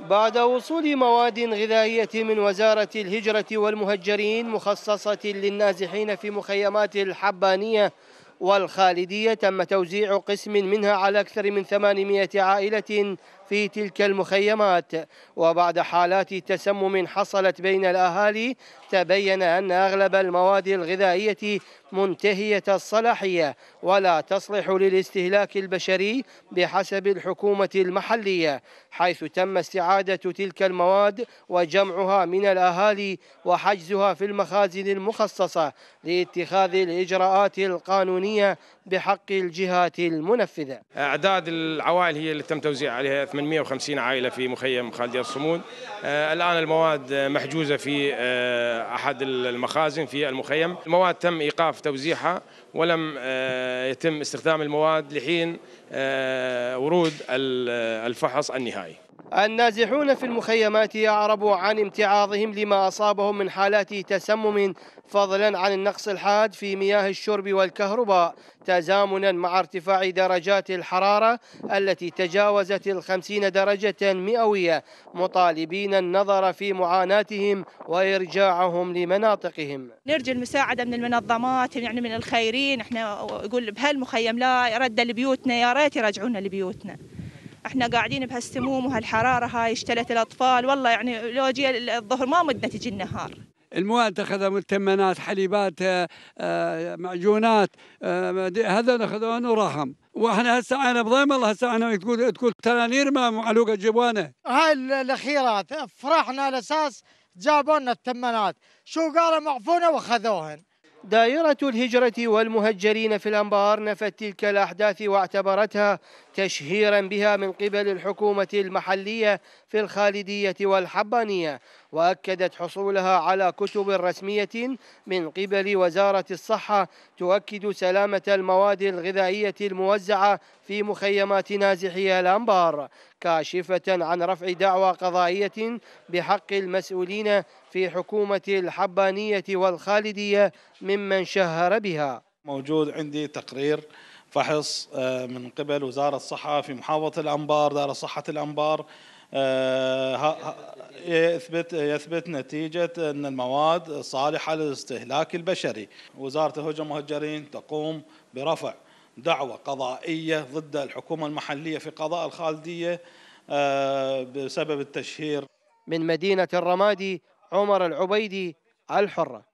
بعد وصول مواد غذائية من وزارة الهجرة والمهجرين مخصصة للنازحين في مخيمات الحبانية والخالدية تم توزيع قسم منها على أكثر من 800 عائلة في تلك المخيمات وبعد حالات تسمم حصلت بين الأهالي تبين أن أغلب المواد الغذائية منتهية الصلاحية ولا تصلح للاستهلاك البشري بحسب الحكومة المحلية حيث تم استعادة تلك المواد وجمعها من الأهالي وحجزها في المخازن المخصصة لاتخاذ الإجراءات القانونية بحق الجهات المنفذة أعداد العوائل هي اللي تم توزيع عليها من 150 عائلة في مخيم خالد الصمود آه، الآن المواد محجوزة في آه، أحد المخازن في المخيم المواد تم إيقاف توزيعها ولم آه، يتم استخدام المواد لحين ورود الفحص النهائي النازحون في المخيمات يعربوا عن امتعاضهم لما أصابهم من حالات تسمم فضلا عن النقص الحاد في مياه الشرب والكهرباء تزامنا مع ارتفاع درجات الحرارة التي تجاوزت الخمسين درجة مئوية مطالبين النظر في معاناتهم وإرجاعهم لمناطقهم نرجو المساعدة من المنظمات يعني من الخيرين احنا يقول بهالمخيم لا رد لبيوتنا يا ريت يرجعونا لبيوتنا احنا قاعدين بهالسموم وهالحراره هاي اشتلت الاطفال والله يعني لو جي الظهر ما مدنا تجي النهار المواد اخذها متمنات حليبات آه، آه، معجونات آه، هذول اخذوهن وراهم واحنا هسه انا بضيم الله هسه انا تقول تقول تنانير ما معلوقه جبانه هاي الاخيرات فرحنا على اساس جابوا لنا التمنات شو قالوا معفونه واخذوهن دائرة الهجرة والمهجرين في الأنبار نفت تلك الأحداث واعتبرتها تشهيرا بها من قبل الحكومة المحلية في الخالدية والحبانية وأكدت حصولها على كتب رسمية من قبل وزارة الصحة تؤكد سلامة المواد الغذائية الموزعة في مخيمات نازحي الأنبار كاشفة عن رفع دعوى قضائية بحق المسؤولين في حكومة الحبانية والخالدية ممن شهر بها موجود عندي تقرير فحص آه، من قبل وزارة الصحة في محافظة الأنبار دار صحة الأنبار آه، يثبت يثبت نتيجة أن المواد صالحة للاستهلاك البشري وزارة الهجرة والمهجرين تقوم برفع دعوة قضائية ضد الحكومة المحلية في قضاء الخالدية آه، بسبب التشهير من مدينة الرمادي عمر العبيدي الحرة